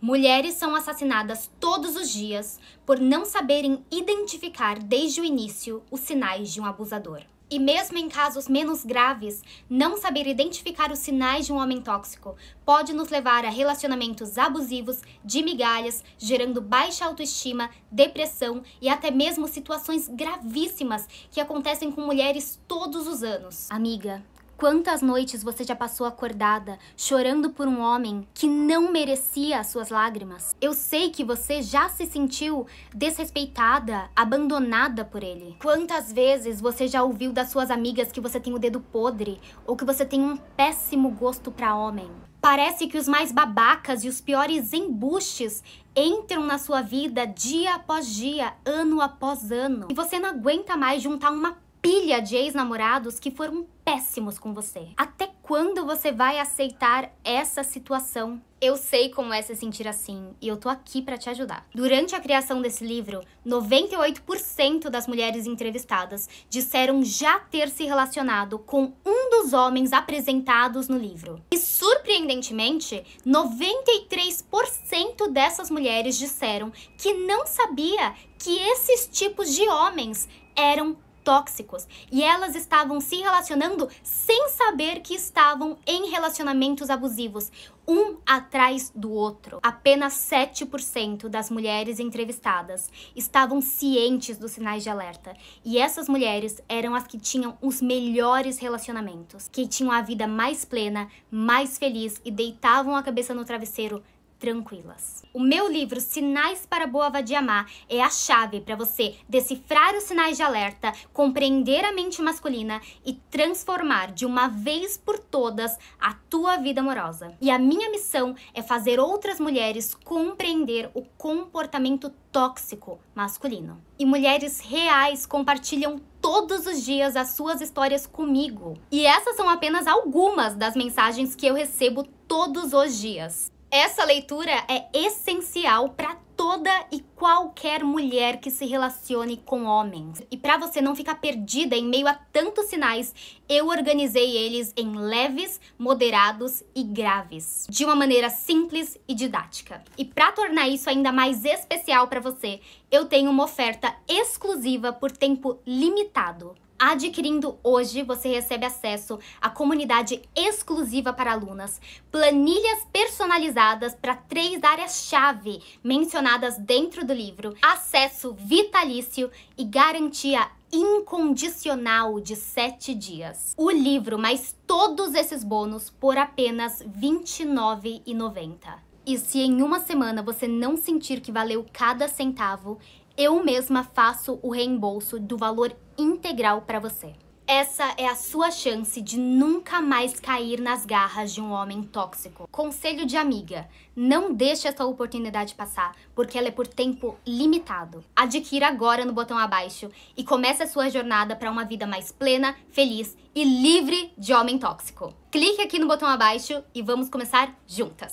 Mulheres são assassinadas todos os dias por não saberem identificar desde o início os sinais de um abusador. E mesmo em casos menos graves, não saber identificar os sinais de um homem tóxico pode nos levar a relacionamentos abusivos, de migalhas, gerando baixa autoestima, depressão e até mesmo situações gravíssimas que acontecem com mulheres todos os anos. Amiga, Quantas noites você já passou acordada, chorando por um homem que não merecia as suas lágrimas? Eu sei que você já se sentiu desrespeitada, abandonada por ele. Quantas vezes você já ouviu das suas amigas que você tem o dedo podre ou que você tem um péssimo gosto para homem? Parece que os mais babacas e os piores embustes entram na sua vida dia após dia, ano após ano. E você não aguenta mais juntar uma pilha de ex-namorados que foram péssimos com você. Até quando você vai aceitar essa situação? Eu sei como é se sentir assim e eu tô aqui para te ajudar. Durante a criação desse livro, 98% das mulheres entrevistadas disseram já ter se relacionado com um dos homens apresentados no livro. E surpreendentemente, 93% dessas mulheres disseram que não sabia que esses tipos de homens eram tóxicos e elas estavam se relacionando sem saber que estavam em relacionamentos abusivos, um atrás do outro. Apenas 7% das mulheres entrevistadas estavam cientes dos sinais de alerta, e essas mulheres eram as que tinham os melhores relacionamentos, que tinham a vida mais plena, mais feliz e deitavam a cabeça no travesseiro tranquilas. O meu livro Sinais para Boa Vadia Má é a chave para você decifrar os sinais de alerta, compreender a mente masculina e transformar de uma vez por todas a tua vida amorosa. E a minha missão é fazer outras mulheres compreender o comportamento tóxico masculino. E mulheres reais compartilham todos os dias as suas histórias comigo. E essas são apenas algumas das mensagens que eu recebo todos os dias. Essa leitura é essencial para toda e qualquer mulher que se relacione com homens. E para você não ficar perdida em meio a tantos sinais, eu organizei eles em leves, moderados e graves, de uma maneira simples e didática. E para tornar isso ainda mais especial para você, eu tenho uma oferta exclusiva por tempo limitado. Adquirindo hoje, você recebe acesso à comunidade exclusiva para alunas, planilhas per personalizadas para três áreas-chave mencionadas dentro do livro: acesso vitalício e garantia incondicional de 7 dias. O livro mais todos esses bônus por apenas R$ 29,90. E se em uma semana você não sentir que valeu cada centavo, eu mesma faço o reembolso do valor integral para você. Essa é a sua chance de nunca mais cair nas garras de um homem tóxico. Conselho de amiga: não deixe essa oportunidade passar, porque ela é por tempo limitado. Adquira agora no botão abaixo e comece a sua jornada para uma vida mais plena, feliz e livre de homem tóxico. Clique aqui no botão abaixo e vamos começar juntas.